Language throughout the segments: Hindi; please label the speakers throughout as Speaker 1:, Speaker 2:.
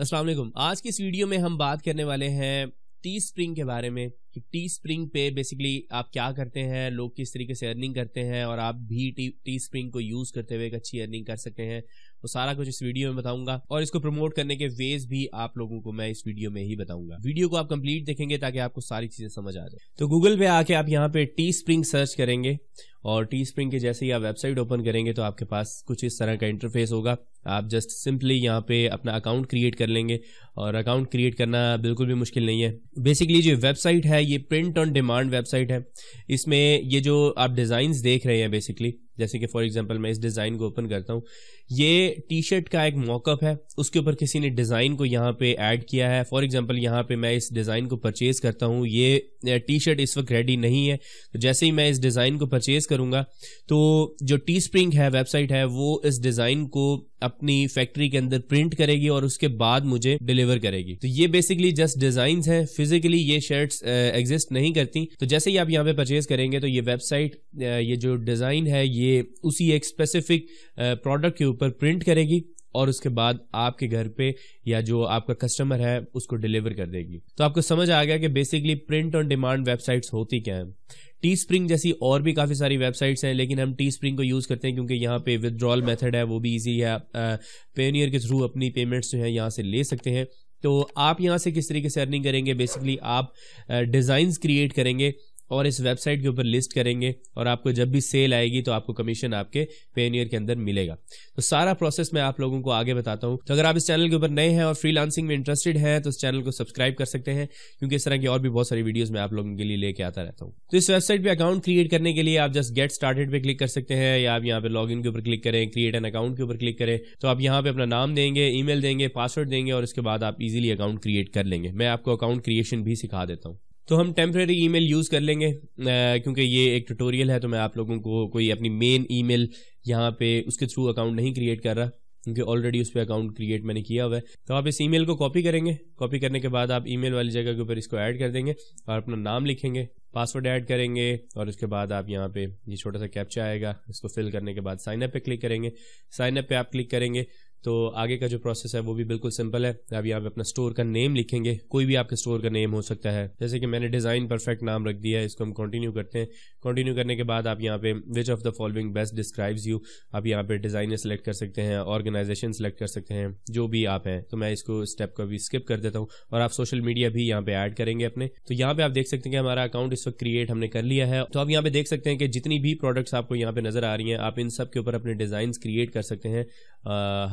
Speaker 1: अस्सलाम वालेकुम आज की इस वीडियो में हम बात करने वाले हैं टी स्प्रिंग के बारे में कि टी स्प्रिंग पे बेसिकली आप क्या करते हैं लोग किस तरीके से अर्निंग करते हैं और आप भी टी टी स्प्रिंग को यूज़ करते हुए एक अच्छी अर्निंग कर सकते हैं वो सारा कुछ इस वीडियो में बताऊंगा और इसको प्रमोट करने के वेज भी आप लोगों को मैं इस वीडियो में ही बताऊंगा वीडियो को आप कंप्लीट देखेंगे ताकि आपको सारी चीज़ें समझ आ जाए तो गूगल पे आके आप यहाँ पे टी स्प्रिंग सर्च करेंगे और टी स्प्रिंग के जैसे ही आप वेबसाइट ओपन करेंगे तो आपके पास कुछ इस तरह का इंटरफेस होगा आप जस्ट सिंपली यहाँ पे अपना अकाउंट क्रिएट कर लेंगे और अकाउंट क्रिएट करना बिल्कुल भी मुश्किल नहीं है बेसिकली जो वेबसाइट है ये प्रिंट ऑन डिमांड वेबसाइट है इसमें ये जो आप डिजाइन देख रहे हैं बेसिकली जैसे कि फॉर एग्जाम्पल मैं इस डिज़ाइन को ओपन करता हूँ ये टी शर्ट का एक मॉकअप है उसके ऊपर किसी ने डिज़ाइन को यहाँ पे ऐड किया है फॉर एग्जाम्पल यहाँ पे मैं इस डिज़ाइन को परचेज़ करता हूँ ये टी शर्ट इस वक्त रेडी नहीं है तो जैसे ही मैं इस डिज़ाइन को परचेज़ करूँगा तो जो टी स्प्रिंग है वेबसाइट है वो इस डिज़ाइन को अपनी फैक्ट्री के अंदर प्रिंट करेगी और उसके बाद मुझे डिलीवर करेगी तो ये बेसिकली जस्ट डिजाइन है फिजिकली ये शर्ट्स एग्जिस्ट नहीं करती तो जैसे ही आप यहाँ पे परचेज करेंगे तो ये वेबसाइट ये जो डिजाइन है ये उसी एक स्पेसिफिक प्रोडक्ट के ऊपर प्रिंट करेगी और उसके बाद आपके घर पे या जो आपका कस्टमर है उसको डिलीवर कर देगी तो आपको समझ आ गया कि basically print on demand websites होती क्या है टी स्प्रिंग जैसी और भी काफ़ी सारी वेबसाइट्स हैं लेकिन हम टी स्प्रिंग को यूज़ करते हैं क्योंकि यहाँ पे विदड्रॉल मेथड है वो भी इजी है पेनियर के थ्रू अपनी पेमेंट्स जो है यहाँ से ले सकते हैं तो आप यहाँ से किस तरीके से अर्निंग करेंगे बेसिकली आप डिज़ाइंस क्रिएट करेंगे और इस वेबसाइट के ऊपर लिस्ट करेंगे और आपको जब भी सेल आएगी तो आपको कमीशन आपके पेनियर के अंदर मिलेगा तो सारा प्रोसेस मैं आप लोगों को आगे बताता हूँ तो अगर आप इस चैनल के ऊपर नए हैं और फ्रीलांसिंग में इंटरेस्टेड हैं तो इस चैनल को सब्सक्राइब कर सकते हैं क्योंकि इस तरह की और भी बहुत सारी वीडियो मैं आप लोगों के लिए लेके आता रहता हूँ तो इस वेबसाइट पर अकाउंट क्रिएट करने के लिए आप जस्ट गेट स्टार्टेड पे क्लिक कर सकते हैं या आप यहाँ पे लॉग के ऊपर क्लिक करें क्रिएट एन अकाउंट के ऊपर क्लिक करें तो आप यहाँ पे अपना नाम देंगे ई देंगे पासवर्ड देंगे और उसके बाद आप इजिली अकाउंट क्रिएट कर लेंगे मैं आपको अकाउंट क्रिएशन भी सिखा देता हूँ तो हम टेम्प्रेरी ईमेल यूज़ कर लेंगे क्योंकि ये एक ट्यूटोरियल है तो मैं आप लोगों को कोई अपनी मेन ईमेल यहाँ पे उसके थ्रू अकाउंट नहीं क्रिएट कर रहा क्योंकि ऑलरेडी उस पर अकाउंट क्रिएट मैंने किया हुआ है तो आप इस ईमेल को कॉपी करेंगे कॉपी करने के बाद आप ईमेल वाली जगह के ऊपर इसको ऐड कर देंगे और अपना नाम लिखेंगे पासवर्ड ऐड करेंगे और उसके बाद आप यहाँ पे ये छोटा सा कैप्चा आएगा इसको फिल करने के बाद साइनअप पर पे क्लिक करेंगे साइनअप पे आप क्लिक करेंगे तो आगे का जो प्रोसेस है वो भी बिल्कुल सिंपल है अब यहाँ पे अपना स्टोर का नेम लिखेंगे कोई भी आपके स्टोर का नेम हो सकता है जैसे कि मैंने डिज़ाइन परफेक्ट नाम रख दिया है इसको हम कंटिन्यू करते हैं कंटिन्यू करने के बाद आप यहाँ पे which of the following best describes you आप यहाँ पे डिज़ाइनर सेलेक्ट कर सकते हैं ऑर्गेनाइजेशन सेलेक्ट कर सकते हैं जो भी आप हैं तो मैं इसको स्टेप का भी स्किप कर देता हूँ और आप सोशल मीडिया भी यहाँ पे ऐड करेंगे अपने तो यहाँ पे आप देख सकते हैं कि हमारा अकाउंट इस वक्त क्रिएट हमने कर लिया है तो आप यहाँ पे देख सकते हैं कि जितनी भी प्रोडक्ट्स आपको यहाँ पे नजर आ रही है आप इन सब के ऊपर अपने डिज़ाइन क्रिएट कर सकते हैं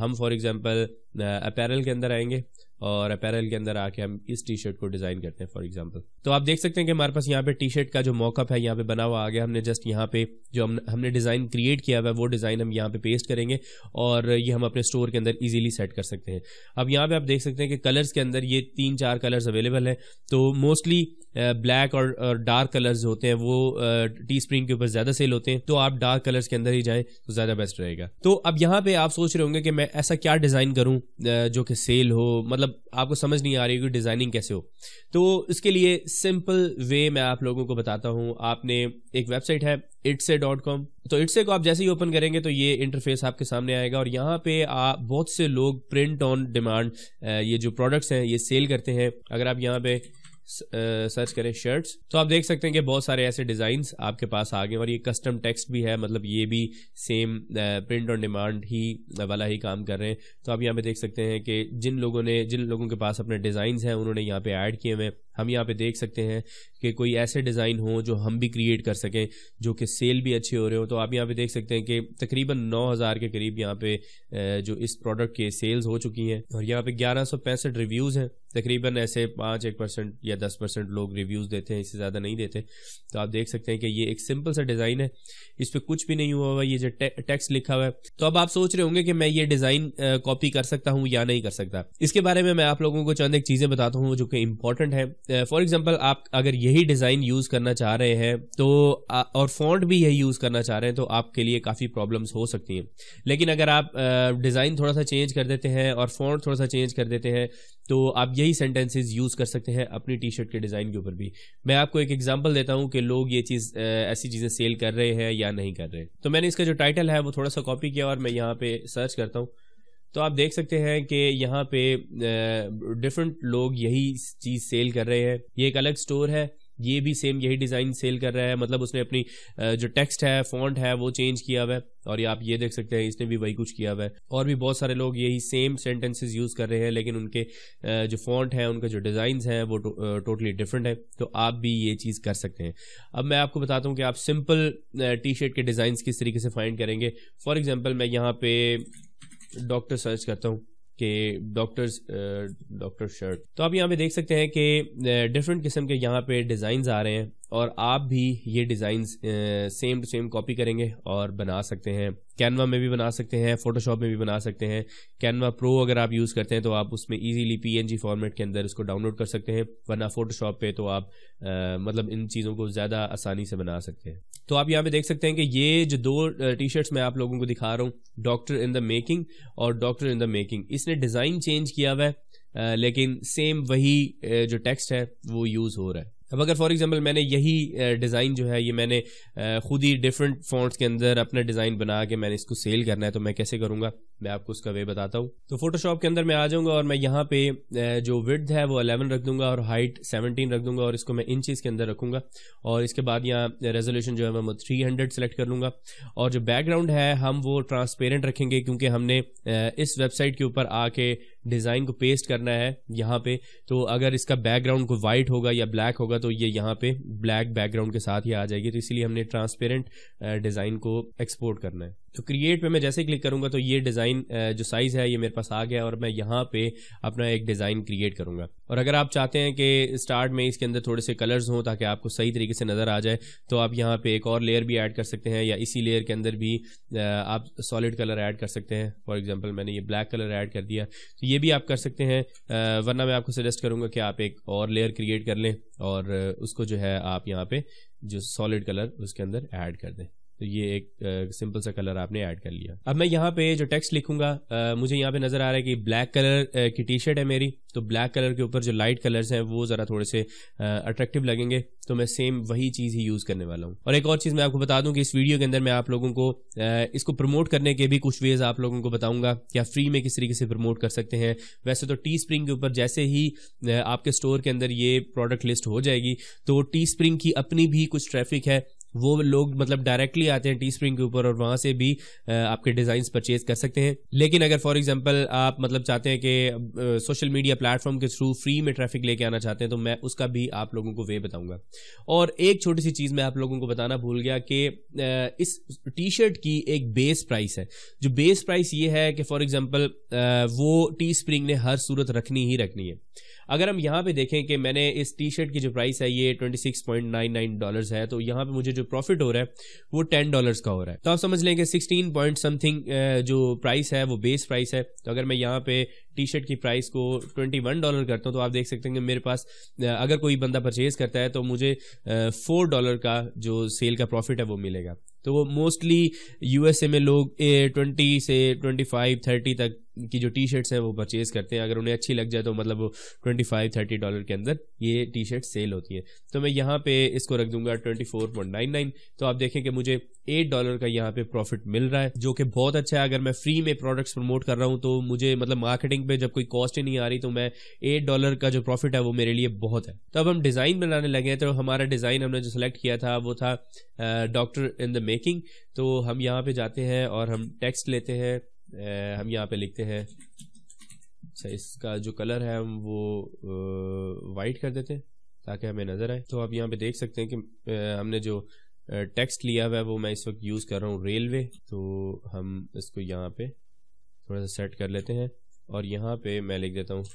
Speaker 1: हम फॉर एग्जांपल अपैरल के अंदर आएंगे और अपैरल के अंदर आके हम इस टी शर्ट को डिज़ाइन करते हैं फॉर एग्जांपल तो आप देख सकते हैं कि हमारे पास यहाँ पे टी शर्ट का जो मॉकअप है यहाँ पे बना हुआ आ गया हमने जस्ट यहाँ पे जो हम हमने डिज़ाइन क्रिएट किया हुआ है वो डिज़ाइन हम यहाँ पे पेस्ट करेंगे और ये हम अपने स्टोर के अंदर इजिली सेट कर सकते हैं अब यहाँ पे आप देख सकते हैं कि कलर्स के अंदर ये तीन चार कलर्स अवेलेबल है तो मोस्टली ब्लैक और, डार्क कलर्स होते हैं वो टी स्प्रिंग के ऊपर ज़्यादा सेल होते हैं तो आप डार्क कलर्स के अंदर ही जाएं तो ज़्यादा बेस्ट रहेगा तो अब यहाँ पे आप सोच रहे होंगे कि मैं ऐसा क्या डिज़ाइन करूँ जो कि सेल हो मतलब आपको समझ नहीं आ रही कि डिज़ाइनिंग कैसे हो तो इसके लिए सिंपल वे मैं आप लोगों को बताता हूँ आपने एक वेबसाइट है इट्से डॉट कॉम तो इट्से को आप जैसे ही ओपन करेंगे तो ये इंटरफेस आपके सामने आएगा और यहाँ पे आप बहुत से लोग प्रिंट ऑन डिमांड ये जो प्रोडक्ट्स हैं ये सेल करते हैं अगर आप यहाँ पे सर्च करें शर्ट्स तो आप देख सकते हैं कि बहुत सारे ऐसे डिज़ाइन आपके पास आ गए और ये कस्टम टेक्स्ट भी है मतलब ये भी सेम प्रिंट और डिमांड ही वाला ही काम कर रहे हैं तो आप यहाँ पे देख सकते हैं कि जिन लोगों ने जिन लोगों के पास अपने डिज़ाइन हैं उन्होंने यहाँ पे ऐड किए हुए हैं हम यहाँ पे देख सकते हैं कि कोई ऐसे डिज़ाइन हो जो हम भी क्रिएट कर सकें जो कि सेल भी अच्छे हो रहे हो तो आप यहाँ पे देख सकते हैं कि तकरीबन 9000 के करीब यहाँ पे जो इस प्रोडक्ट के सेल्स हो चुकी हैं और यहाँ पे ग्यारह रिव्यूज़ हैं तकरीबन ऐसे पाँच एक परसेंट या दस परसेंट लोग रिव्यूज़ देते हैं इससे ज़्यादा नहीं देते तो आप देख सकते हैं कि ये एक सिंपल सा डिज़ाइन है इस पर कुछ भी नहीं हुआ हुआ ये जो टे, टेक्स्ट लिखा हुआ है तो अब आप सोच रहे होंगे कि मैं ये डिज़ाइन कॉपी कर सकता हूँ या नहीं कर सकता इसके बारे में मैं आप लोगों को चंद एक चीज़ें बताता हूँ जो कि इंपॉर्टेंट है फॉर uh, एग्जांपल आप अगर यही डिज़ाइन यूज़ करना चाह रहे हैं तो और फॉन्ट भी यही यूज़ करना चाह रहे हैं तो आपके लिए काफ़ी प्रॉब्लम्स हो सकती हैं लेकिन अगर आप डिज़ाइन थोड़ा सा चेंज कर देते हैं और फॉन्ट थोड़ा सा चेंज कर देते हैं तो आप यही सेंटेंसेस यूज़ कर सकते हैं अपनी टी शर्ट के डिज़ाइन के ऊपर भी मैं आपको एक एग्जाम्पल देता हूँ कि लोग ये चीज़ uh, ऐसी चीज़ें सेल कर रहे हैं या नहीं कर रहे तो मैंने इसका जो टाइटल है वो थोड़ा सा कॉपी किया और मैं यहाँ पर सर्च करता हूँ तो आप देख सकते हैं कि यहाँ पे डिफरेंट लोग यही चीज़ सेल कर रहे हैं ये एक अलग स्टोर है ये भी सेम यही डिज़ाइन सेल कर रहा है मतलब उसने अपनी जो टेक्स्ट है फॉन्ट है वो चेंज किया हुआ है और ये आप ये देख सकते हैं इसने भी वही कुछ किया हुआ है और भी बहुत सारे लोग यही सेम सेंटेंसेस यूज़ कर रहे हैं लेकिन उनके जो फॉन्ट है उनका जो डिज़ाइन है वो टो, टोटली डिफरेंट है तो आप भी ये चीज़ कर सकते हैं अब मैं आपको बताता हूँ कि आप सिंपल टी शर्ट के डिज़ाइन किस तरीके से फाइंड करेंगे फॉर एग्जाम्पल मैं यहाँ पे डॉक्टर सर्च करता हूँ कि डॉक्टर डॉक्टर शर्ट तो आप यहाँ पे देख सकते हैं कि डिफरेंट किस्म के यहाँ पे डिजाइन आ रहे हैं और आप भी ये design same to same copy करेंगे और बना सकते हैं कैनवा में भी बना सकते हैं फोटोशॉप में भी बना सकते हैं कैनवा प्रो अगर आप यूज़ करते हैं तो आप उसमें इजीली पीएनजी फॉर्मेट के अंदर इसको डाउनलोड कर सकते हैं वरना फोटोशॉप पे तो आप आ, मतलब इन चीज़ों को ज़्यादा आसानी से बना सकते हैं तो आप यहाँ पे देख सकते हैं कि ये जो दो टी शर्ट्स मैं आप लोगों को दिखा रहा हूँ डॉक्टर इन द मेकिंग और डॉक्टर इन द मेकिंग इसने डिज़ाइन चेंज किया हुआ है लेकिन सेम वही जो टेक्स्ट है वो यूज़ हो रहा है अब अगर फॉर एग्जांपल मैंने यही डिज़ाइन जो है ये मैंने खुद ही डिफरेंट फॉन्ट्स के अंदर अपना डिज़ाइन बना के मैंने इसको सेल करना है तो मैं कैसे करूँगा मैं आपको उसका वे बताता हूँ तो फोटोशॉप के अंदर मैं आ जाऊँगा और मैं यहाँ पे जो विड्थ है वो 11 रख दूंगा और हाइट 17 रख दूंगा और इसको मैं इंचज़ के अंदर रखूँगा और इसके बाद यहाँ रेजोल्यूशन जो है मैं थ्री हंड्रेड सेलेक्ट कर लूँगा और जो बैकग्राउंड है हम वो ट्रांसपेरेंट रखेंगे क्योंकि हमने इस वेबसाइट के ऊपर आके डिज़ाइन को पेस्ट करना है यहाँ पे तो अगर इसका बैकग्राउंड को वाइट होगा या ब्लैक होगा तो ये यहाँ पे ब्लैक बैकग्राउंड के साथ ही आ जाएगी तो इसीलिए हमने ट्रांसपेरेंट डिज़ाइन को एक्सपोर्ट करना है तो क्रिएट पे मैं जैसे क्लिक करूँगा तो ये डिज़ाइन जो साइज़ है ये मेरे पास आ गया और मैं यहाँ पे अपना एक डिज़ाइन क्रिएट करूँगा और अगर आप चाहते हैं कि स्टार्ट में इसके अंदर थोड़े से कलर्स हों ताकि आपको सही तरीके से नज़र आ जाए तो आप यहाँ पे एक और लेयर भी ऐड कर सकते हैं या इसी लेयर के अंदर भी आप सॉलिड कलर ऐड कर सकते हैं फॉर एग्जाम्पल मैंने ये ब्लैक कलर ऐड कर दिया तो ये ये भी आप कर सकते हैं वरना मैं आपको सजेस्ट करूंगा कि आप एक और लेयर क्रिएट कर लें और उसको जो है आप यहाँ पे जो सॉलिड कलर उसके अंदर ऐड कर दें तो ये एक सिंपल सा कलर आपने ऐड कर लिया अब मैं यहाँ पे जो टेक्स्ट लिखूंगा आ, मुझे यहाँ पे नज़र आ रहा है कि ब्लैक कलर की टी शर्ट है मेरी तो ब्लैक कलर के ऊपर जो लाइट कलर्स हैं वो ज़रा थोड़े से अट्रैक्टिव लगेंगे तो मैं सेम वही चीज़ ही यूज़ करने वाला हूँ और एक और चीज़ मैं आपको बता दूँ कि इस वीडियो के अंदर मैं आप लोगों को आ, इसको प्रमोट करने के भी कुछ वेज़ आप लोगों को बताऊंगा कि आप फ्री में किस तरीके से प्रमोट कर सकते हैं वैसे तो टी स्प्रिंग के ऊपर जैसे ही आपके स्टोर के अंदर ये प्रोडक्ट लिस्ट हो जाएगी तो टी स्प्रिंग की अपनी भी कुछ ट्रैफिक है वो लोग मतलब डायरेक्टली आते हैं टी स्प्रिंग के ऊपर और वहाँ से भी आपके डिज़ाइन परचेज कर सकते हैं लेकिन अगर फॉर एग्जाम्पल आप मतलब चाहते हैं कि सोशल मीडिया प्लेटफॉर्म के थ्रू फ्री में ट्रैफिक लेके आना चाहते हैं तो मैं उसका भी आप लोगों को वे बताऊँगा और एक छोटी सी चीज़ मैं आप लोगों को बताना भूल गया कि इस टी शर्ट की एक बेस प्राइस है जो बेस प्राइस ये है कि फॉर एग्ज़ाम्पल वो टी स्प्रिंग ने हर सूरत रखनी ही रखनी है अगर हम यहाँ पे देखें कि मैंने इस टी शर्ट की जो प्राइस है ये twenty six point nine nine dollars है तो यहाँ पे मुझे जो प्रॉफिट हो रहा है वो टेन डॉलर्स का हो रहा है तो आप समझ लेंगे सिक्सटीन पॉइंट समथिंग जो प्राइस है वो बेस प्राइस है तो अगर मैं यहाँ पे टी शर्ट की प्राइस को ट्वेंटी वन डॉलर करता हूँ तो आप देख सकते हैं कि मेरे पास अगर कोई बंदा परचेज करता है तो मुझे फोर डॉलर का जो सेल का प्रॉफिट है वो मिलेगा तो वो मोस्टली यूएसए में लोग ट्वेंटी से ट्वेंटी फाइव थर्टी तक की जो टी शर्ट्स हैं वो परचेज़ करते हैं अगर उन्हें अच्छी लग जाए तो मतलब वो ट्वेंटी फाइव थर्टी डॉलर के अंदर ये टी शर्ट सेल होती है तो मैं यहाँ पे इसको रख दूंगा twenty four point nine nine तो आप देखें कि मुझे एट डॉलर का यहाँ पे प्रॉफिट मिल रहा है जो कि बहुत अच्छा है अगर मैं फ्री में प्रोडक्ट्स प्रमोट कर रहा हूँ तो मुझे मतलब मार्केटिंग पे जब कोई कॉस्ट ही नहीं आ रही तो मैं एट डॉलर का जो प्रॉफिट है वो मेरे लिए बहुत है तो अब हम डिज़ाइन बनाने लगे हैं तो हमारा डिज़ाइन हमने जो सिलेक्ट किया था वो था डॉक्टर इन द मेकिंग तो हम यहाँ पे जाते हैं और हम टेक्स्ट लेते हैं हम यहाँ पे लिखते हैं अच्छा इसका जो कलर है हम वो वाइट कर देते हैं ताकि हमें नज़र आए तो आप यहाँ पे देख सकते हैं कि हमने जो टेक्स्ट लिया हुआ है वो मैं इस वक्त यूज़ कर रहा हूँ रेलवे तो हम इसको यहाँ पे थोड़ा सा सेट कर लेते हैं और यहाँ पे मैं लिख देता हूँ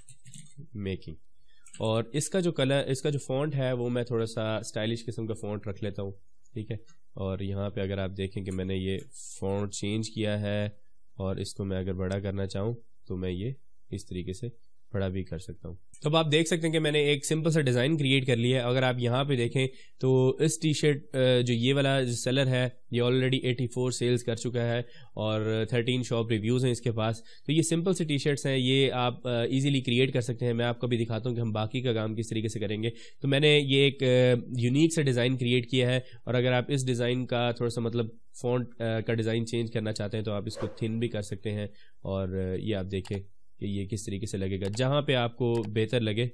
Speaker 1: मेकिंग और इसका जो कलर इसका जो फॉन्ट है वो मैं थोड़ा सा स्टाइलिश किस्म का फॉन्ट रख लेता हूँ ठीक है और यहाँ पे अगर आप देखें कि मैंने ये फॉन्ट चेंज किया है और इसको मैं अगर बड़ा करना चाहूँ तो मैं ये इस तरीके से बड़ा भी कर सकता हूँ तो अब आप देख सकते हैं कि मैंने एक सिंपल सा डिज़ाइन क्रिएट कर लिया है अगर आप यहाँ पे देखें तो इस टी शर्ट जो ये वाला जो सेलर है ये ऑलरेडी 84 सेल्स कर चुका है और 13 शॉप रिव्यूज़ हैं इसके पास तो ये सिंपल से टी शर्ट्स हैं ये आप इजीली क्रिएट कर सकते हैं मैं आपको भी दिखाता हूँ कि हम बाकी का काम किस तरीके से करेंगे तो मैंने ये एक यूनिक सा डिज़ाइन क्रिएट किया है और अगर आप इस डिज़ाइन का थोड़ा सा मतलब फ़ॉन्ट का डिज़ाइन चेंज करना चाहते हैं तो आप इसको थिन भी कर सकते हैं और ये आप देखें कि ये किस तरीके से लगेगा जहाँ पे आपको बेहतर लगे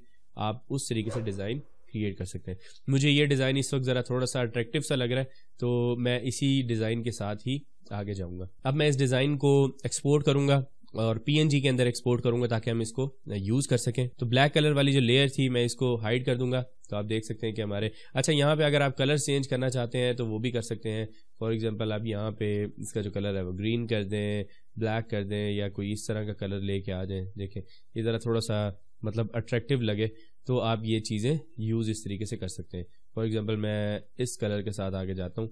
Speaker 1: आप उस तरीके से डिज़ाइन क्रिएट कर सकते हैं मुझे ये डिज़ाइन इस वक्त ज़रा थोड़ा सा अट्रैक्टिव सा लग रहा है तो मैं इसी डिज़ाइन के साथ ही आगे जाऊँगा अब मैं इस डिज़ाइन को एक्सपोर्ट करूँगा और पीएनजी के अंदर एक्सपोर्ट करूंगा ताकि हम इसको यूज कर सकें तो ब्लैक कलर वाली जो लेयर थी मैं इसको हाइड कर दूंगा तो आप देख सकते हैं कि हमारे अच्छा यहाँ पे अगर आप कलर चेंज करना चाहते हैं तो वो भी कर सकते हैं फॉर एग्जांपल आप यहाँ पे इसका जो कलर है वो ग्रीन कर दें ब्लैक कर दें या कोई इस तरह का कलर लेके आ जाए देखें ये ज़रा थोड़ा सा मतलब अट्रैक्टिव लगे तो आप ये चीज़ें यूज़ इस तरीके से कर सकते हैं फॉर एग्ज़ाम्पल मैं इस कलर के साथ आगे जाता हूँ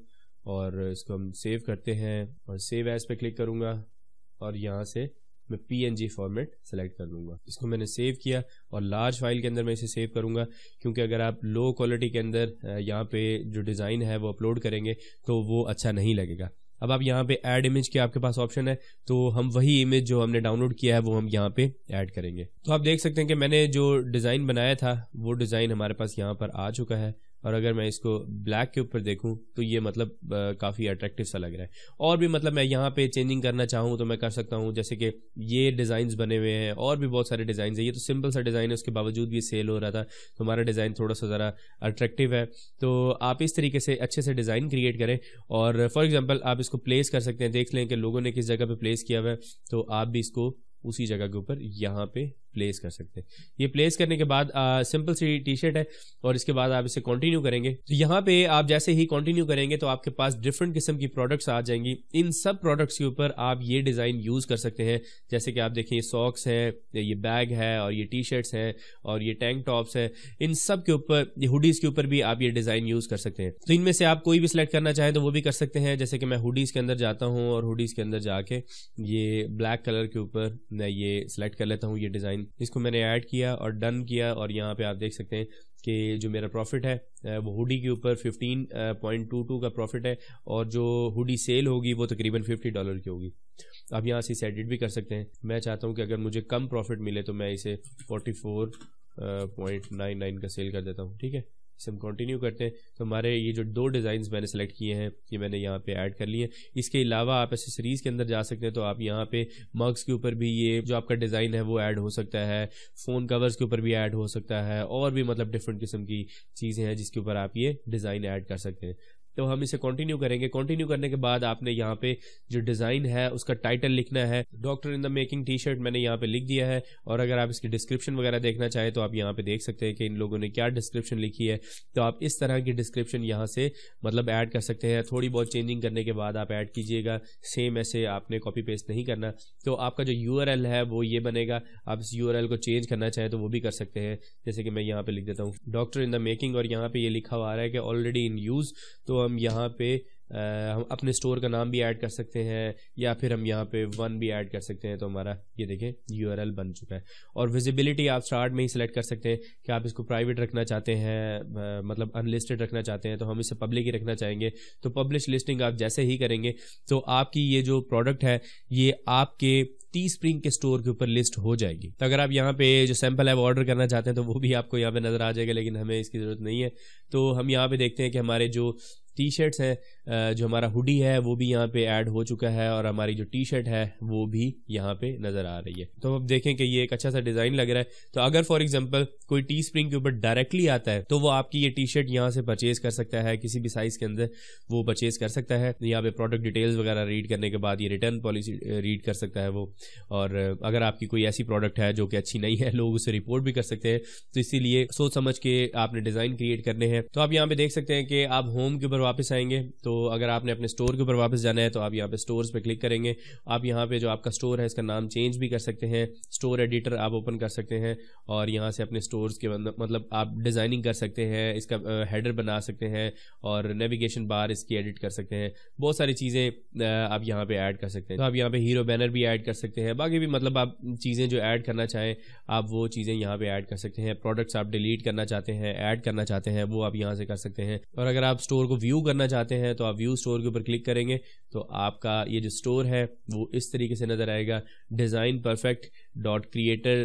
Speaker 1: और इसको हम सेव करते हैं और सेव एज पे क्लिक करूँगा और यहाँ से मैं पी फॉर्मेट सेलेक्ट कर लूँगा इसको मैंने सेव किया और लार्ज फाइल के अंदर मैं इसे सेव करूँगा क्योंकि अगर आप लो क्वालिटी के अंदर यहाँ पे जो डिज़ाइन है वो अपलोड करेंगे तो वो अच्छा नहीं लगेगा अब आप यहाँ पे ऐड इमेज के आपके पास ऑप्शन है तो हम वही इमेज जो हमने डाउनलोड किया है वो हम यहाँ पे ऐड करेंगे तो आप देख सकते हैं कि मैंने जो डिज़ाइन बनाया था वो डिज़ाइन हमारे पास यहाँ पर आ चुका है और अगर मैं इसको ब्लैक के ऊपर देखूं तो ये मतलब काफ़ी अट्रैक्टिव सा लग रहा है और भी मतलब मैं यहाँ पे चेंजिंग करना चाहूँ तो मैं कर सकता हूँ जैसे कि ये डिज़ाइंस बने हुए हैं और भी बहुत सारे डिज़ाइन है ये तो सिंपल सा डिज़ाइन है उसके बावजूद भी सेल हो रहा था तो हमारा डिज़ाइन थोड़ा सा ज़रा अट्रैक्टिव है तो आप इस तरीके से अच्छे से डिज़ाइन क्रिएट करें और फॉर एग्ज़ाम्पल आप इसको प्लेस कर सकते हैं देख लें कि लोगों ने किस जगह पर प्लेस किया हुआ है तो आप भी इसको उसी जगह के ऊपर यहाँ पर प्लेस कर सकते हैं ये प्लेस करने के बाद सिंपल सी टी शर्ट है और इसके बाद आप इसे कंटिन्यू करेंगे तो यहाँ पे आप जैसे ही कंटिन्यू करेंगे तो आपके पास डिफरेंट किस्म की प्रोडक्ट्स आ जाएंगी इन सब प्रोडक्ट्स के ऊपर आप ये डिज़ाइन यूज़ कर सकते हैं जैसे कि आप देखें ये सॉक्स हैं ये बैग है और ये टी शर्ट्स हैं और ये टैंक टॉप्स हैं इन सब के ऊपर ये हुडीज़ के ऊपर भी आप ये डिज़ाइन यूज़ कर सकते हैं तो इनमें से आप कोई भी सिलेक्ट करना चाहें तो वो भी कर सकते हैं जैसे कि मैं हुडीज़ के अंदर जाता हूँ और हुडीज़ के अंदर जाके ये ब्लैक कलर के ऊपर मैं ये सिलेक्ट कर लेता हूँ ये डिज़ाइन इसको मैंने ऐड किया और डन किया और यहाँ पे आप देख सकते हैं कि जो मेरा प्रॉफिट है वो हुडी के ऊपर 15.22 का प्रॉफिट है और जो हुडी सेल होगी वो तकरीबन 50 डॉलर की होगी आप यहाँ से इसे एडिट भी कर सकते हैं मैं चाहता हूँ कि अगर मुझे कम प्रॉफिट मिले तो मैं इसे 44.99 का सेल कर देता हूँ ठीक है इसे हम कंटिन्यू करते हैं तो हमारे ये जो दो डिज़ाइन मैंने सेलेक्ट किए हैं ये मैंने यहाँ पे ऐड कर लिए हैं इसके अलावा आप एसेसरीज़ के अंदर जा सकते हैं तो आप यहाँ पे मग्स के ऊपर भी ये जो आपका डिज़ाइन है वो ऐड हो सकता है फ़ोन कवर्स के ऊपर भी ऐड हो सकता है और भी मतलब डिफरेंट किस्म की चीज़ें हैं जिसके ऊपर आप ये डिज़ाइन ऐड कर सकते हैं तो हम इसे कंटिन्यू करेंगे कंटिन्यू करने के बाद आपने यहाँ पे जो डिज़ाइन है उसका टाइटल लिखना है doctor in the making T shirt मैंने यहाँ पे लिख दिया है और अगर आप इसकी डिस्क्रिप्शन वगैरह देखना चाहें तो आप यहाँ पे देख सकते हैं कि इन लोगों ने क्या डिस्क्रिप्शन लिखी है तो आप इस तरह की डिस्क्रिप्शन यहाँ से मतलब ऐड कर सकते हैं थोड़ी बहुत चेंजिंग करने के बाद आप ऐड कीजिएगा सेम ऐसे आपने कॉपी पेस्ट नहीं करना तो आपका जो यू है वो ये बनेगा आप इस यू को चेंज करना चाहें तो वो भी कर सकते हैं जैसे कि मैं यहाँ पे लिख देता हूँ डॉक्टर इन द मेकिंग और यहाँ पे ये लिखा हुआ आ रहा है कि ऑलरेडी इन यूज़ तो हम यहाँ पे हम अपने स्टोर का नाम भी ऐड कर सकते हैं या फिर हम यहाँ पे वन भी ऐड कर सकते हैं तो हमारा ये देखें एल बन चुका है और विजिबिलिटी आप स्टार्ट में ही सिलेक्ट कर सकते हैं कि आप इसको प्राइवेट रखना चाहते हैं मतलब अनलिस्टेड रखना चाहते हैं तो हम इसे पब्लिक ही रखना चाहेंगे तो पब्लिश लिस्टिंग आप जैसे ही करेंगे तो आपकी ये जो प्रोडक्ट है ये आपके टी स्प्रिंग के स्टोर के ऊपर लिस्ट हो जाएगी तो अगर आप यहाँ पे जो सैंपल है वो ऑर्डर करना चाहते हैं तो वो भी आपको यहाँ पे नज़र आ जाएगा लेकिन हमें इसकी ज़रूरत नहीं है तो हम यहाँ पे देखते हैं कि हमारे जो टी शर्ट्स हैं जो हमारा हुडी है वो भी यहाँ पे ऐड हो चुका है और हमारी जो टी शर्ट है वो भी यहाँ पे नज़र आ रही है तो अब देखें कि ये एक अच्छा सा डिज़ाइन लग रहा है तो अगर फॉर एग्जाम्पल कोई टी स्प्रिंग के ऊपर डायरेक्टली आता है तो वो आपकी ये टी शर्ट यहाँ से परचेज कर सकता है किसी भी साइज़ के अंदर वो परचेज कर सकता है यहाँ पे प्रोडक्ट डिटेल्स वगैरह रीड करने के बाद ये रिटर्न पॉलिसी रीड कर सकता है वो और अगर आपकी कोई ऐसी प्रोडक्ट है जो कि अच्छी नहीं है लोग उसे रिपोर्ट भी कर सकते हैं तो इसीलिए सोच समझ के आपने डिज़ाइन क्रिएट करने हैं तो आप यहाँ पे देख सकते हैं कि आप होम के ऊपर वापस आएंगे तो अगर आपने अपने स्टोर के ऊपर वापस जाना है तो आप यहाँ पे स्टोर्स पे क्लिक करेंगे आप यहाँ पे जो आपका स्टोर है इसका नाम चेंज भी कर सकते हैं स्टोर एडिटर आप ओपन कर सकते हैं और यहाँ से अपने स्टोर्स के मतलब, मतलब आप डिज़ाइनिंग कर सकते हैं इसका हेडर बना सकते हैं और नेविगेशन बार इसकी एडिट कर सकते हैं बहुत सारी चीज़ें आप यहाँ पर ऐड कर सकते हैं तो आप यहाँ पर हीरो बैनर भी ऐड कर सकते हैं बाकी भी मतलब आप चीज़ें जो ऐड करना चाहें आप वो चीज़ें यहाँ पर ऐड कर सकते हैं प्रोडक्ट्स आप डिलीट करना चाहते हैं ऐड करना चाहते हैं वो आप यहाँ से कर सकते हैं और अगर आप स्टोर को व्यू व्यू करना चाहते हैं तो आप व्यू स्टोर के ऊपर क्लिक करेंगे तो आपका ये जो स्टोर है वो इस तरीके से नज़र आएगा design perfect dot creator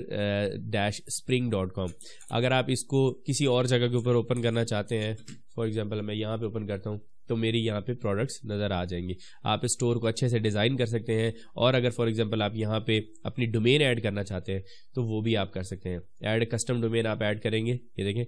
Speaker 1: dash spring dot com अगर आप इसको किसी और जगह के ऊपर ओपन करना चाहते हैं फॉर एग्ज़ाम्पल मैं यहाँ पर ओपन करता हूँ तो मेरी यहाँ पे प्रोडक्ट्स नज़र आ जाएंगी आप स्टोर को अच्छे से डिज़ाइन कर सकते हैं और अगर फॉर एग्जांपल आप यहाँ पे अपनी डोमेन ऐड करना चाहते हैं तो वो भी आप कर सकते हैं ऐड कस्टम डोमेन आप ऐड करेंगे ये देखें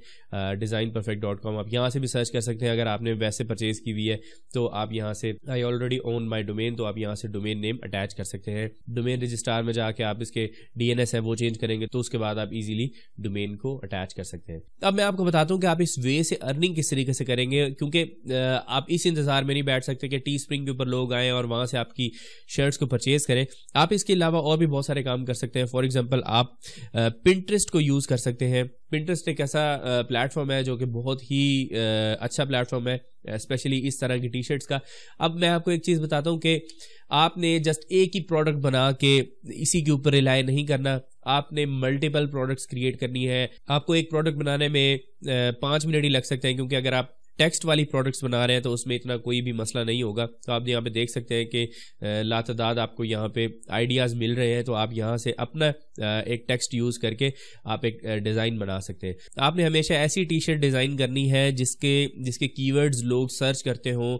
Speaker 1: डिज़ाइन परफेक्ट डॉट कॉम आप यहाँ से भी सर्च कर सकते हैं अगर आपने वैसे परचेज़ की हुई है तो आप यहाँ से I already own my domain तो आप यहाँ से डोमेन नेम अटैच कर सकते हैं डोमेन रजिस्ट्रार में जाके आप इसके डी है वो चेंज करेंगे तो उसके बाद आप इजीली डोमेन को अटैच कर सकते हैं अब मैं आपको बताता हूँ कि आप इस वे से अर्निंग किस तरीके से करेंगे क्योंकि आप इस इंतज़ार में नहीं बैठ सकते कि टी स्प्रिंग के ऊपर लोग आए और वहाँ से आपकी शर्ट्स को परचेज़ करें आप इसके अलावा और भी बहुत सारे काम कर सकते हैं फॉर एग्ज़ाम्पल आप पिंट्रेस्ट को यूज़ कर सकते हैं पिंट्रेस्ट एक ऐसा प्लेटफॉर्म है जो कि बहुत ही अच्छा प्लेटफॉर्म है स्पेशली इस तरह की टी शर्ट्स का अब मैं आपको एक चीज़ बताता हूँ कि आपने जस्ट एक ही प्रोडक्ट बना के इसी के ऊपर रिलाय नहीं करना आपने मल्टीपल प्रोडक्ट्स क्रिएट करनी है आपको एक प्रोडक्ट बनाने में पाँच मिनट ही लग सकते हैं क्योंकि अगर आप टेक्स्ट वाली प्रोडक्ट्स बना रहे हैं तो उसमें इतना कोई भी मसला नहीं होगा तो आप यहाँ पे देख सकते हैं कि लातदाद आपको यहाँ पे आइडियाज़ मिल रहे हैं तो आप यहाँ से अपना एक टेक्स्ट यूज़ करके आप एक डिज़ाइन बना सकते हैं आपने हमेशा ऐसी टी शर्ट डिज़ाइन करनी है जिसके जिसके कीवर्ड्स लोग सर्च करते हों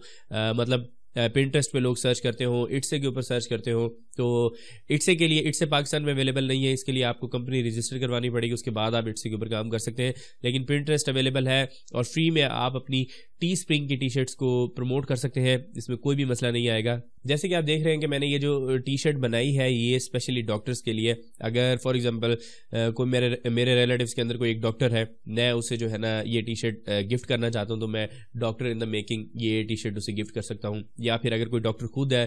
Speaker 1: मतलब पिंटरेस्ट पे लोग सर्च करते हो इट्से के ऊपर सर्च करते हो तो इट्से के लिए इट्से पाकिस्तान में अवेलेबल नहीं है इसके लिए आपको कंपनी रजिस्टर करवानी पड़ेगी उसके बाद आप इट्से के ऊपर काम कर सकते हैं लेकिन पिंटरेस्ट अवेलेबल है और फ्री में आप अपनी टी स्प्रिंग की टी शर्ट्स को प्रमोट कर सकते हैं इसमें कोई भी मसला नहीं आएगा जैसे कि आप देख रहे हैं कि मैंने ये जो टी शर्ट बनाई है ये स्पेशली डॉक्टर्स के लिए अगर फॉर एग्जांपल कोई मेरे मेरे रिलेटिव्स के अंदर कोई एक डॉक्टर है मैं उसे जो है ना ये टी शर्ट गिफ्ट करना चाहता हूँ तो मैं डॉक्टर इन द मेकिंग ये टी शर्ट उसे गिफ्ट कर सकता हूँ या फिर अगर कोई डॉक्टर खुद है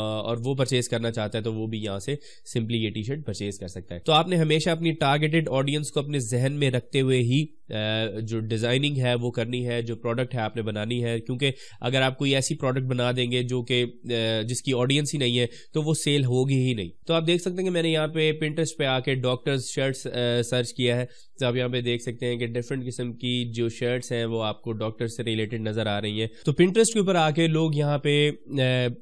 Speaker 1: और वो परचेज करना चाहता है तो वो भी यहाँ से सिंपली ये टी शर्ट परचेज कर सकता है तो आपने हमेशा अपनी टारगेटेड ऑडियंस को अपने जहन में रखते हुए ही जो डिज़ाइनिंग है वो करनी है जो प्रोडक्ट है आपने बनानी है क्योंकि अगर आप कोई ऐसी प्रोडक्ट बना देंगे जो कि जिसकी ऑडियंस ही नहीं है तो वो सेल होगी ही नहीं तो आप देख सकते हैं कि मैंने यहाँ पे पिंटरेस्ट पे आके डॉक्टर्स शर्ट्स सर्च किया है तो आप यहाँ पे देख सकते हैं कि डिफरेंट किस्म की जो शर्ट्स हैं वो आपको डॉक्टर से रिलेटेड नज़र आ रही हैं तो पिंट्रेस्ट के ऊपर आके लोग यहाँ पे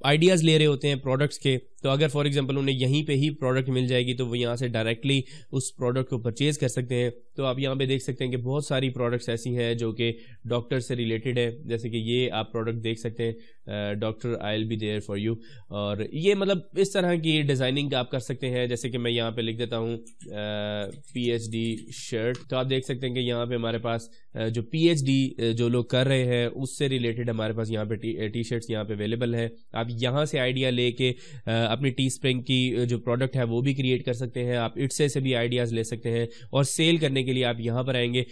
Speaker 1: आइडियाज़ ले रहे होते हैं प्रोडक्ट्स के तो अगर फॉर एग्जांपल उन्हें यहीं पे ही प्रोडक्ट मिल जाएगी तो वो यहाँ से डायरेक्टली उस प्रोडक्ट को परचेज़ कर सकते हैं तो आप यहाँ पे देख सकते हैं कि बहुत सारी प्रोडक्ट्स ऐसी हैं जो कि डॉक्टर से रिलेटेड है जैसे कि ये आप प्रोडक्ट देख सकते हैं doctor I'll be there for you और ये मतलब इस तरह की डिज़ाइनिंग आप कर सकते हैं जैसे कि मैं यहाँ पर लिख देता हूँ P H D shirt research तो आप देख सकते हैं कि यहाँ पे हमारे पास जो पीएचडी जो लोग कर रहे हैं उससे रिलेटेड हमारे पास यहाँ पे टी, शर्ट्स यहाँ पे अवेलेबल है आप यहाँ से आइडिया लेके अपनी टी स्प्रिंग की जो प्रोडक्ट है वो भी क्रिएट कर सकते हैं आप इट्से से भी आइडियाज़ ले सकते हैं और सेल करने के लिए आप यहाँ पर आएंगे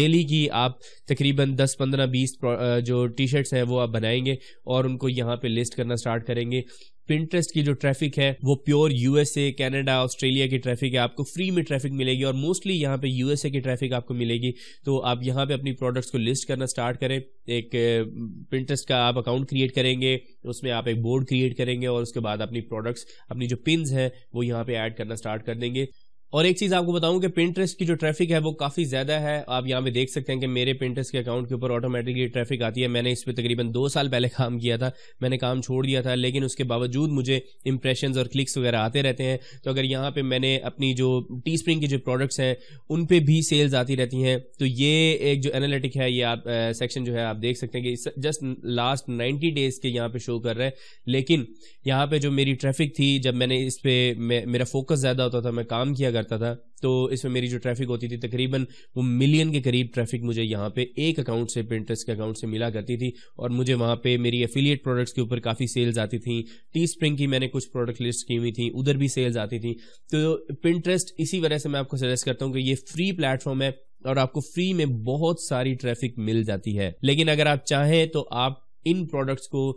Speaker 1: डेली की आप तकरीबन दस पंद्रह बीस जो टी शर्ट्स हैं वो आप बनाएंगे और उनको यहाँ पर लिस्ट करना स्टार्ट करेंगे पिंटरेस्ट की जो ट्रैफिक है वो प्योर यूएसए कैनेडा ऑस्ट्रेलिया की ट्रैफिक है आपको फ्री में ट्रैफिक मिलेगी और मोस्टली यहाँ पे यूएसए की ट्रैफिक आपको मिलेगी तो आप यहाँ पे अपनी प्रोडक्ट्स को लिस्ट करना स्टार्ट करें एक पिंटरेस्ट का आप अकाउंट क्रिएट करेंगे उसमें आप एक बोर्ड क्रिएट करेंगे और उसके बाद अपनी प्रोडक्ट्स अपनी जो पिन है वो यहाँ पे ऐड करना स्टार्ट कर देंगे और एक चीज आपको बताऊं कि पिंट्रेस की जो ट्रैफिक है वो काफी ज्यादा है आप यहाँ पे देख सकते हैं कि मेरे पिंटरेस्ट के अकाउंट के ऊपर ऑटोमेटिकली ट्रैफिक आती है मैंने इस पर तकरीबन दो साल पहले काम किया था मैंने काम छोड़ दिया था लेकिन उसके बावजूद मुझे इंप्रेशन और क्लिक्स वगैरह आते रहते हैं तो अगर यहाँ पे मैंने अपनी जो टी स्प्रिंग की जो प्रोडक्ट्स हैं उन पर भी सेल्स आती रहती हैं तो ये एक जो एनालिटिक है ये आप सेक्शन जो है आप देख सकते हैं कि जस्ट लास्ट नाइन्टी डेज के यहाँ पे शो कर रहे हैं लेकिन यहाँ पे जो मेरी ट्रैफिक थी जब मैंने इस पर मेरा फोकस ज्यादा होता था मैं काम किया करता था तो इसमें मेरी जो ट्रैफिक होती थी तकरीबन वो मिलियन के करीब ट्रैफिक मुझे यहाँ पे एक अकाउंट से प्रिंटर्स के अकाउंट से मिला करती थी और मुझे वहाँ पे मेरी एफिलिएट प्रोडक्ट्स के ऊपर काफ़ी सेल्स आती थी टी स्प्रिंग की मैंने कुछ प्रोडक्ट लिस्ट की हुई थी उधर भी सेल्स आती थी तो प्रिंटरेस्ट इसी वजह से मैं आपको सजेस्ट करता हूँ कि ये फ्री प्लेटफॉर्म है और आपको फ्री में बहुत सारी ट्रैफिक मिल जाती है लेकिन अगर आप चाहें तो आप इन प्रोडक्ट्स को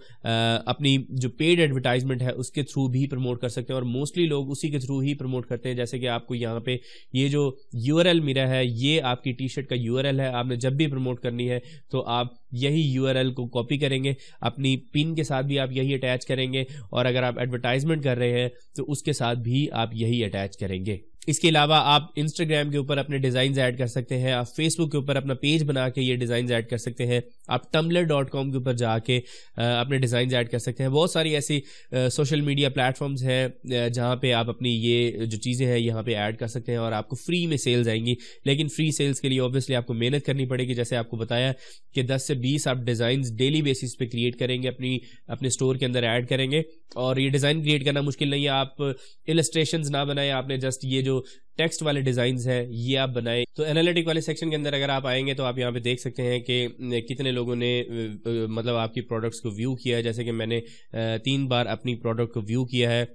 Speaker 1: अपनी जो पेड एडवर्टाइजमेंट है उसके थ्रू भी प्रमोट कर सकते हैं और मोस्टली लोग उसी के थ्रू ही प्रमोट करते हैं जैसे कि आपको यहाँ पे ये जो यू मेरा है ये आपकी टी शर्ट का यू है आपने जब भी प्रमोट करनी है तो आप यही यू को कॉपी करेंगे अपनी पिन के साथ भी आप यही अटैच करेंगे और अगर आप एडवर्टाइजमेंट कर रहे हैं तो उसके साथ भी आप यही अटैच करेंगे इसके अलावा आप इंस्टाग्राम के ऊपर अपने डिज़ाइन ऐड कर सकते हैं आप फेसबुक के ऊपर अपना पेज बना के ये डिज़ाइन ऐड कर सकते हैं आप टम्बलर डॉट कॉम के ऊपर जाके अपने डिज़ाइन ऐड कर सकते हैं बहुत सारी ऐसी सोशल मीडिया प्लेटफॉर्म्स हैं जहाँ पे आप अपनी ये जो चीज़ें हैं यहाँ पे ऐड कर सकते हैं और आपको फ्री में सेल्स आएंगी लेकिन फ्री सेल्स के लिए ऑब्वियसली आपको मेहनत करनी पड़ेगी जैसे आपको बताया कि दस से बीस आप डिज़ाइन डेली बेसिस पे क्रिएट करेंगे अपनी अपने स्टोर के अंदर ऐड करेंगे और ये डिज़ाइन क्रिएट करना मुश्किल नहीं है आप इलस्ट्रेशन ना बनाए आपने जस्ट ये जो टेक्स्ट वाले डिज़ाइन है ये आप बनाए तो एनालिटिक वाले सेक्शन के अंदर अगर आप आएंगे तो आप यहाँ पे देख सकते हैं कि कितने लोगों ने मतलब आपकी प्रोडक्ट्स को व्यू किया है जैसे कि मैंने तीन बार अपनी प्रोडक्ट को व्यू किया है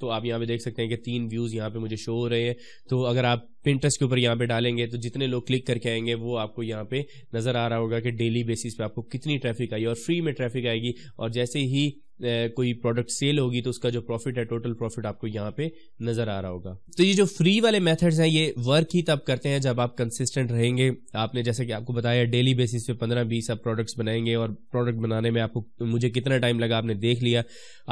Speaker 1: तो आप यहाँ पे देख सकते हैं कि तीन व्यूज़ यहाँ पे मुझे शो हो रहे हैं तो अगर आप प्रिंटर्स के ऊपर यहाँ पे डालेंगे तो जितने लोग क्लिक करके आएंगे वो आपको यहाँ पे नज़र आ रहा होगा कि डेली बेसिस पे आपको कितनी ट्रैफिक आई और फ्री में ट्रैफिक आएगी और जैसे ही कोई प्रोडक्ट सेल होगी तो उसका जो प्रॉफिट है टोटल प्रॉफिट आपको यहाँ पे नजर आ रहा होगा तो ये जो फ्री वाले मेथड्स हैं ये वर्क ही तब करते हैं जब आप कंसिस्टेंट रहेंगे आपने जैसे कि आपको बताया डेली बेसिस पे पंद्रह बीस आप प्रोडक्ट्स बनाएंगे और प्रोडक्ट बनाने में आपको मुझे कितना टाइम लगा आपने देख लिया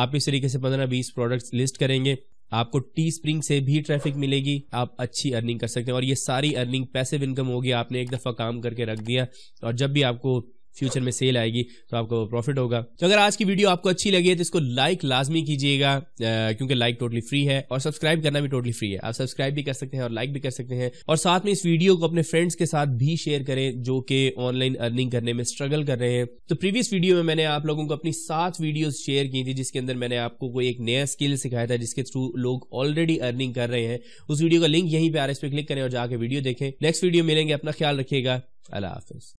Speaker 1: आप इस तरीके से पंद्रह बीस प्रोडक्ट्स लिस्ट करेंगे आपको टी स्प्रिंग से भी ट्रैफिक मिलेगी आप अच्छी अर्निंग कर सकते हैं और ये सारी अर्निंग पैसिव इनकम होगी आपने एक दफ़ा काम करके रख दिया और जब भी आपको फ्यूचर में सेल आएगी तो आपको प्रॉफिट होगा तो अगर आज की वीडियो आपको अच्छी लगी है तो इसको लाइक लाजमी कीजिएगा क्योंकि लाइक टोटली फ्री है और सब्सक्राइब करना भी टोटली फ्री है आप सब्सक्राइब भी कर सकते हैं और लाइक भी कर सकते हैं और साथ में इस वीडियो को अपने फ्रेंड्स के साथ भी शेयर करें जो कि ऑनलाइन अर्निंग करने में स्ट्रगल कर रहे हैं तो प्रीवियस वीडियो में मैंने आप लोगों को अपनी सात वीडियो शेयर की थी जिसके अंदर मैंने आपको कोई एक नया स्किल सिखाया था जिसके थ्रू लोग ऑलरेडी अर्निंग कर रहे हैं उस वीडियो का लिंक यहीं पर आ रहा है इस पर क्लिक करें और जाकर वीडियो देखें नेक्स्ट वीडियो मिलेंगे अपना ख्याल रखिएगा अल्लाह हाफिज